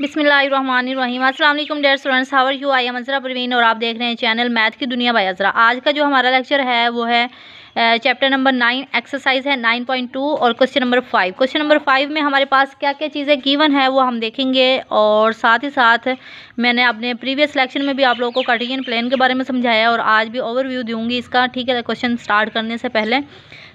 बिसमीम अल्लाम dear students how are you I am Azra Parveen और आप देख रहे हैं चैनल मैथ की दुनिया बाई अजरा आज का जो हमारा लेक्चर है वो है चैप्टर नंबर नाइन एक्सरसाइज है नाइन पॉइंट टू और question number five question number five में हमारे पास क्या क्या चीज़ें गिवन है वो हम देखेंगे और साथ ही साथ मैंने अपने प्रीवियस सेलेक्शन में भी आप लोगों को कार्टिगन प्लान के बारे में समझाया और आज भी ओवरव्यू दूंगी इसका ठीक है क्वेश्चन तो स्टार्ट करने से पहले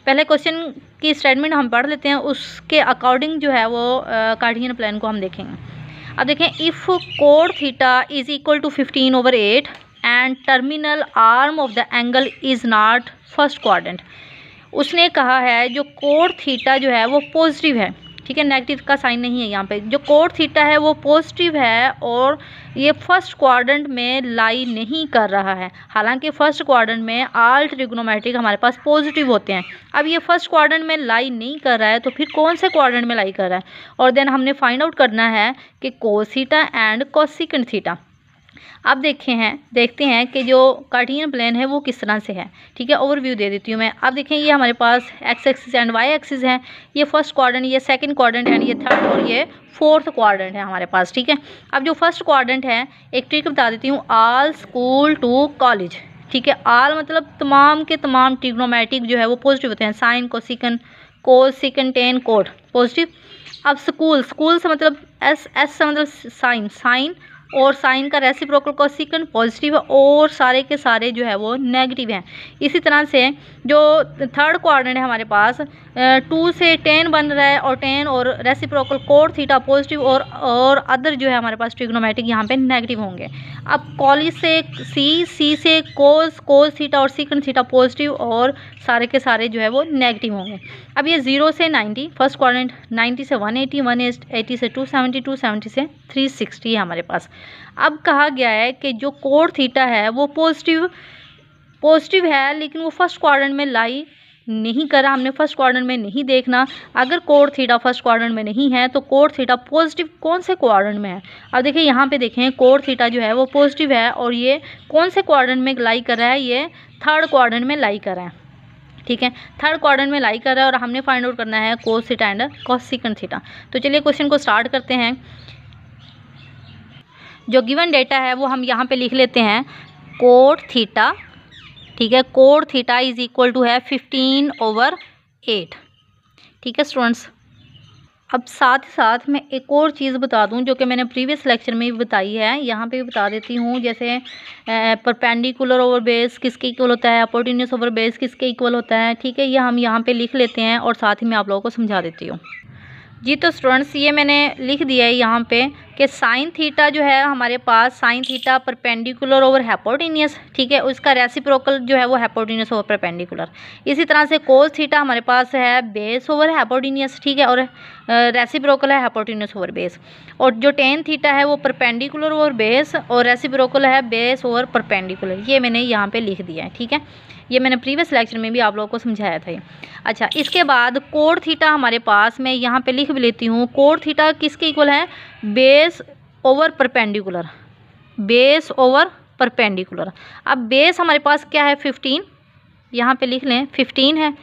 पहले क्वेश्चन की स्टेटमेंट हम पढ़ लेते हैं उसके अकॉर्डिंग जो है वो कार्टिगन प्लान को हम देखेंगे अब देखें if cot theta is equal to fifteen over eight and terminal arm of the angle is not first quadrant उसने कहा है जो कोड थीटा जो है वो पॉजिटिव है ठीक है नेगेटिव का साइन नहीं है यहाँ पे जो कोर थीटा है वो पॉजिटिव है और ये फर्स्ट क्वाड्रेंट में लाई नहीं कर रहा है हालांकि फर्स्ट क्वाड्रेंट में आल ट्रिग्नोमेट्रिक हमारे पास पॉजिटिव होते हैं अब ये फर्स्ट क्वाड्रेंट में लाई नहीं कर रहा है तो फिर कौन से क्वाड्रेंट में लाई कर रहा है और देन हमने फाइंड आउट करना है कि कोसीटा एंड कोसिकन थीटा अब देखे हैं देखते हैं कि जो कार्टीन प्लेन है वो किस तरह से है ठीक है ओवरव्यू दे देती हूँ मैं अब देखें ये हमारे पास x axis and y axis हैं ये फर्स्ट क्वार्डन ये सेकंड क्वाड्रेंट एंड ये थर्ड और ये फोर्थ क्वाड्रेंट है हमारे पास ठीक है अब जो फर्स्ट क्वाड्रेंट है एक ट्रिक बता देती हूँ आल स्कूल टू कॉलेज ठीक है आल मतलब तमाम के तमाम ट्रिग्नोमेटिक जो है वो पॉजिटिव होते हैं sign cosecant cosecant tan cot positive अब स्कूल स्कूल से मतलब एस एस से मतलब साइन साइन और साइन का रेसिप्रोकल कोसिकन पॉजिटिव है और सारे के सारे जो है वो नेगेटिव हैं इसी तरह से जो थर्ड क्वाड्रेंट है हमारे पास टू से टेन बन रहा है और टेन और रेसिप्रोकल कोड थीटा पॉजिटिव और और अदर जो है हमारे पास ट्रिग्नोमेटिक यहाँ पे नेगेटिव होंगे अब कॉलिज से सी सी से कोस कोस थीटा और सीकंड थीटा पॉजिटिव और सारे के सारे जो है वो नेगेटिव होंगे अब ये ज़ीरो से नाइन्टी फर्स्ट क्वारेंट नाइन्टी से वन एटी वन एटी से टू सेवेंटी टू सेवेंटी से थ्री सिक्सटी है हमारे पास अब कहा गया है कि जो कोड थीटा है वो पॉजिटिव पॉजिटिव है लेकिन वो फर्स्ट क्वारन में लाई नहीं करा हमने फर्स्ट क्वाड्रेंट में नहीं देखना अगर कोर थीटा फर्स्ट क्वाड्रेंट में नहीं है तो कोर थीटा पॉजिटिव कौन से क्वाड्रेंट में है अब देखिए यहाँ पे देखें कोर थीटा जो है वो पॉजिटिव है और ये कौन से क्वाड्रेंट में लाई करा है ये थर्ड क्वाड्रेंट में लाई करा है ठीक है थर्ड क्वाड्रेंट में लाई करा है और हमने फाइंड आउट करना है cot theta and secant theta तो चलिए क्वेश्चन को स्टार्ट करते हैं जो गिवन डेटा है वो हम यहाँ पर लिख लेते हैं कोर थीटा ठीक है cot theta is equal to है फिफ्टीन ओवर एट ठीक है स्टूडेंट्स अब साथ ही साथ मैं एक और चीज़ बता दूं जो कि मैंने प्रीवियस लेक्चर में भी बताई है यहाँ पे भी बता देती हूँ जैसे परपेंडिकुलर ओवर बेस किसके इक्वल होता है अपॉर्टीनियस ओवर बेस किसके इक्वल होता है ठीक है ये हम यहाँ पे लिख लेते हैं और साथ ही मैं आप लोगों को समझा देती हूँ जी तो स्टूडेंट्स ये मैंने लिख दिया है यहाँ पर कि साइन थीटा जो है हमारे पास sine theta perpendicular over hypotenuse ठीक है उसका रेसिप्रोकल जो है वो हैपोटीनियस ओवर परपेंडिकुलर इसी तरह से कोस थीटा हमारे पास है बेस ओवर हैपोटीनियस ठीक है और रेसिप्रोकल है हैपोटीनियस ओवर बेस और जो टेन थीटा है वो परपेंडिकुलर ओवर बेस और रेसिप्रोकल है बेस ओवर परपेंडिकुलर ये मैंने यहाँ पर लिख दिया है ठीक है ये मैंने प्रीवियस लेक्चर में भी आप लोगों को समझाया था ये अच्छा इसके बाद कोड थीटा हमारे पास मैं यहाँ पे लिख भी लेती हूँ कोड थीटा किसके इक्वल है base over perpendicular base over perpendicular अब बेस हमारे पास क्या है फिफ्टीन यहाँ पे लिख लें फिफ्टीन है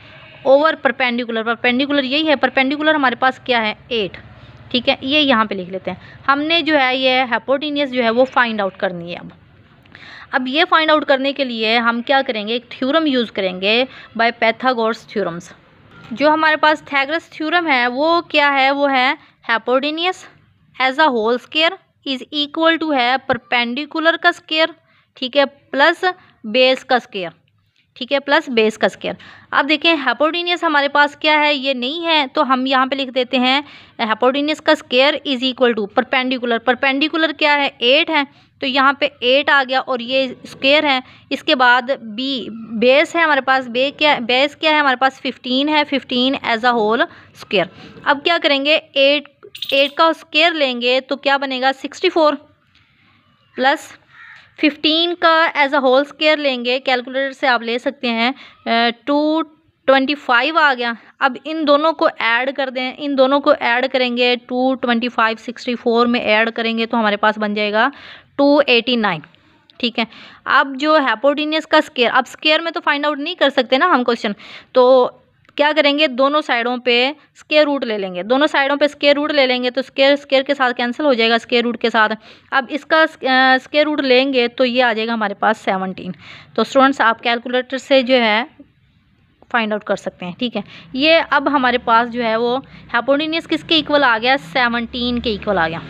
ओवर परपेंडिकुलर परपेंडिकुलर यही है परपेंडिकुलर हमारे पास क्या है एट ठीक है ये यहाँ पे लिख लेते हैं हमने जो है ये हैपोटीनियस जो है वो फाइंड आउट करनी है अब अब ये फाइंड आउट करने के लिए हम क्या करेंगे एक थ्योरम यूज़ करेंगे बाय पैथागोरस थ्योरम्स जो हमारे पास थैगरस थ्योरम है वो क्या है वो है hypotenuse as a whole square is equal to है परपेंडिकुलर का स्केयर ठीक है प्लस बेस का स्केयर ठीक है प्लस बेस का स्केयर अब देखें हेपोडीनियस हमारे पास क्या है ये नहीं है तो हम यहाँ पे लिख देते हैं हेपोडीनियस का square is equal to perpendicular perpendicular क्या है एट है तो यहाँ पे एट आ गया और ये स्केयर है इसके बाद बी बेस है हमारे पास बे क्या बेस क्या है हमारे पास फिफ्टीन है fifteen as a whole square अब क्या करेंगे एट एट का स्केयर लेंगे तो क्या बनेगा सिक्सटी फोर प्लस फिफ्टीन का एज अ होल स्केयर लेंगे कैलकुलेटर से आप ले सकते हैं टू ट्वेंटी फाइव आ गया अब इन दोनों को ऐड कर दें इन दोनों को ऐड करेंगे two twenty five sixty four में ऐड करेंगे तो हमारे पास बन जाएगा टू एटी नाइन ठीक है अब जो हैपोटीनियस का स्केयर अब स्केयर में तो फाइंड आउट नहीं कर सकते ना हम क्वेश्चन तो क्या करेंगे दोनों साइडों पे स्केयर रूट ले लेंगे दोनों साइडों पे स्केयर रूट ले लेंगे तो स्केयर स्केयर के साथ कैंसिल हो जाएगा स्केयर रूट के साथ अब इसका स्केयर रूट लेंगे तो ये आ जाएगा हमारे पास सेवनटीन तो स्टूडेंट्स आप कैलकुलेटर से जो है फाइंड आउट कर सकते हैं ठीक है ये अब हमारे पास जो है वो हैपोडीनियस किसके इक्वल आ गया सेवनटीन के इक्वल आ गया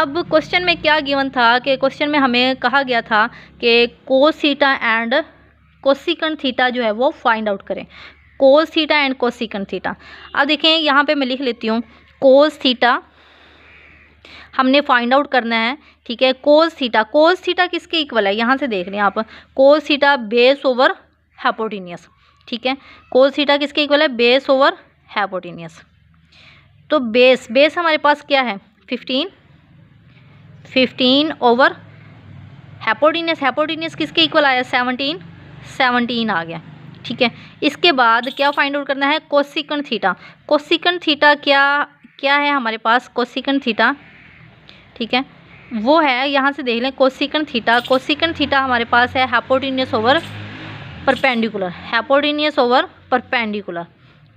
अब क्वेश्चन में क्या गिवन था कि क्वेश्चन में हमें कहा गया था कि कोसीटा एंड कोसिकन थीटा जो है वो फाइंड आउट करें cos theta and cosecant theta अब देखें यहाँ पे मैं लिख लेती हूँ कोस थीटा हमने फाइंड आउट करना है ठीक है कोस थीटा कोस थीटा किसके इक्वल है यहाँ से देख रहे हैं आप cos theta base over hypotenuse ठीक है कोस थीटा किसके इक्वल है बेस ओवर हैपोटीनियस तो बेस बेस हमारे पास क्या है fifteen fifteen over hypotenuse hypotenuse किसके इक्वल आया सेवनटीन सेवनटीन आ गया ठीक है इसके बाद क्या फाइंड आउट करना है कोसिकन थीटा कोसिकन थीटा क्या क्या है हमारे पास कोसिकन थीटा ठीक है वो है यहाँ से देख लें कोसिकन थीटा कोसिकन थीटा हमारे पास है hypotenuse over perpendicular hypotenuse over perpendicular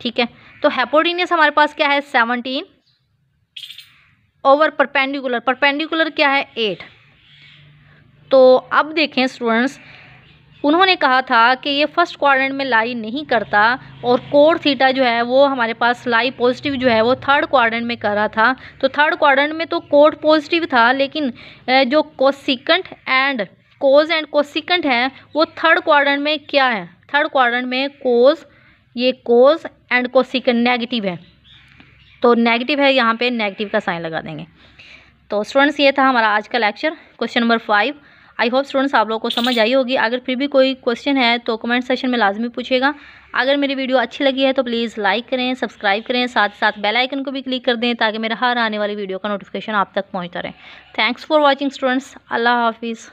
ठीक है तो हैपोटीनियस हमारे पास क्या है सेवनटीन ओवर परपेंडिकुलर परपेंडिकुलर क्या है एट तो अब देखें स्टूडेंट्स उन्होंने कहा था कि ये फर्स्ट क्वाड्रेंट में लाई नहीं करता और कोर थीटा जो है वो हमारे पास लाई पॉजिटिव जो है वो थर्ड क्वाड्रेंट में कर रहा था तो थर्ड क्वाड्रेंट में तो कोड पॉजिटिव था लेकिन जो कोसिकंट एंड कोज एंड कोसिकंट है वो थर्ड क्वाड्रेंट में क्या है थर्ड क्वाड्रेंट में कोज ये कोज एंड कोसिकंट नेगेटिव है तो नेगेटिव है यहाँ पे नेगेटिव का साइन लगा देंगे तो स्टूडेंट्स ये था हमारा आज का lecture question number five I hope students आप लोगों को समझ आई होगी अगर फिर भी कोई क्वेश्चन है तो कमेंट सेशन में लाजमी पूछेगा अगर मेरी वीडियो अच्छी लगी है तो प्लीज़ लाइक करें सब्सक्राइब करें साथ साथ बेल आइकन को भी क्लिक कर दें ताकि मेरा हर आने वाली वीडियो का नोटिफिकेशन आप तक पहुँचता रहे थैंक्स फॉर वॉचिंग स्टूडेंट्स अल्लाह हाफिज़